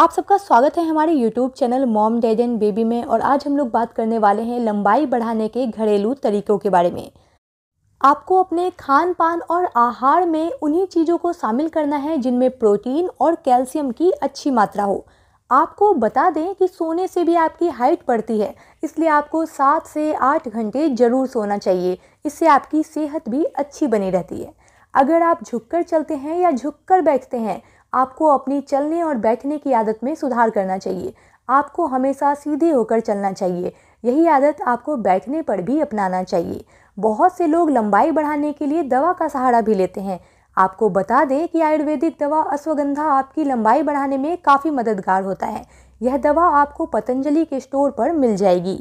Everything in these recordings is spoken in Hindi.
आप सबका स्वागत है हमारे YouTube channel mom dad and baby में और आज हम लोग बात करने वाले हैं लंबाई बढ़ाने के घरेलू तरीकों के बारे में आपको अपने खान पान और आहार में उन्हीं चीज़ों को शामिल करना है जिनमें प्रोटीन और कैल्शियम की अच्छी मात्रा हो आपको बता दें कि सोने से भी आपकी हाइट बढ़ती है इसलिए आपको सात से आठ घंटे ज़रूर सोना चाहिए इससे आपकी सेहत भी अच्छी बनी रहती है अगर आप झुककर चलते हैं या झुककर बैठते हैं आपको अपनी चलने और बैठने की आदत में सुधार करना चाहिए आपको हमेशा सीधे होकर चलना चाहिए यही आदत आपको बैठने पर भी अपनाना चाहिए बहुत से लोग लंबाई बढ़ाने के लिए दवा का सहारा भी लेते हैं आपको बता दें कि आयुर्वेदिक दवा अश्वगंधा आपकी लंबाई बढ़ाने में काफ़ी मददगार होता है यह दवा आपको पतंजलि के स्टोर पर मिल जाएगी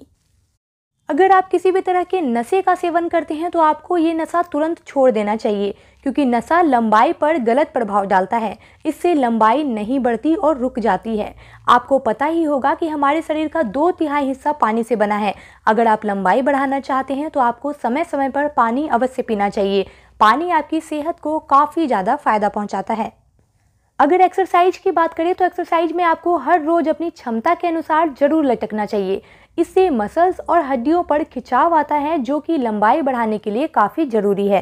अगर आप किसी भी तरह के नशे का सेवन करते हैं तो आपको ये नशा तुरंत छोड़ देना चाहिए क्योंकि नशा लंबाई पर गलत प्रभाव डालता है इससे लंबाई नहीं बढ़ती और रुक जाती है आपको पता ही होगा कि हमारे शरीर का दो तिहाई हिस्सा पानी से बना है अगर आप लंबाई बढ़ाना चाहते हैं तो आपको समय समय पर पानी अवश्य पीना चाहिए पानी आपकी सेहत को काफ़ी ज़्यादा फायदा पहुँचाता है अगर एक्सरसाइज की बात करें तो एक्सरसाइज में आपको हर रोज अपनी क्षमता के अनुसार जरूर लटकना चाहिए इससे मसल्स और हड्डियों पर खिंचाव आता है जो कि लंबाई बढ़ाने के लिए काफ़ी ज़रूरी है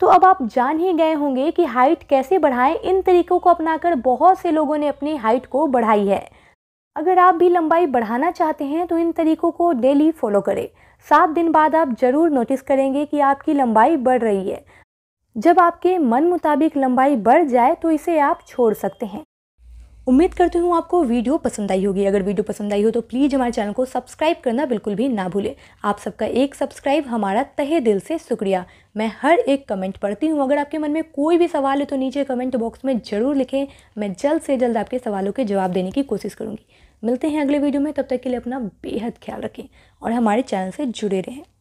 तो अब आप जान ही गए होंगे कि हाइट कैसे बढ़ाएं इन तरीकों को अपनाकर बहुत से लोगों ने अपनी हाइट को बढ़ाई है अगर आप भी लंबाई बढ़ाना चाहते हैं तो इन तरीकों को डेली फॉलो करें सात दिन बाद आप ज़रूर नोटिस करेंगे कि आपकी लंबाई बढ़ रही है जब आपके मन मुताबिक लंबाई बढ़ जाए तो इसे आप छोड़ सकते हैं उम्मीद करती हूँ आपको वीडियो पसंद आई होगी अगर वीडियो पसंद आई हो तो प्लीज़ हमारे चैनल को सब्सक्राइब करना बिल्कुल भी ना भूलें आप सबका एक सब्सक्राइब हमारा तहे दिल से शुक्रिया मैं हर एक कमेंट पढ़ती हूँ अगर आपके मन में कोई भी सवाल है तो नीचे कमेंट बॉक्स में ज़रूर लिखें मैं जल्द से जल्द आपके सवालों के जवाब देने की कोशिश करूँगी मिलते हैं अगले वीडियो में तब तक के लिए अपना बेहद ख्याल रखें और हमारे चैनल से जुड़े रहें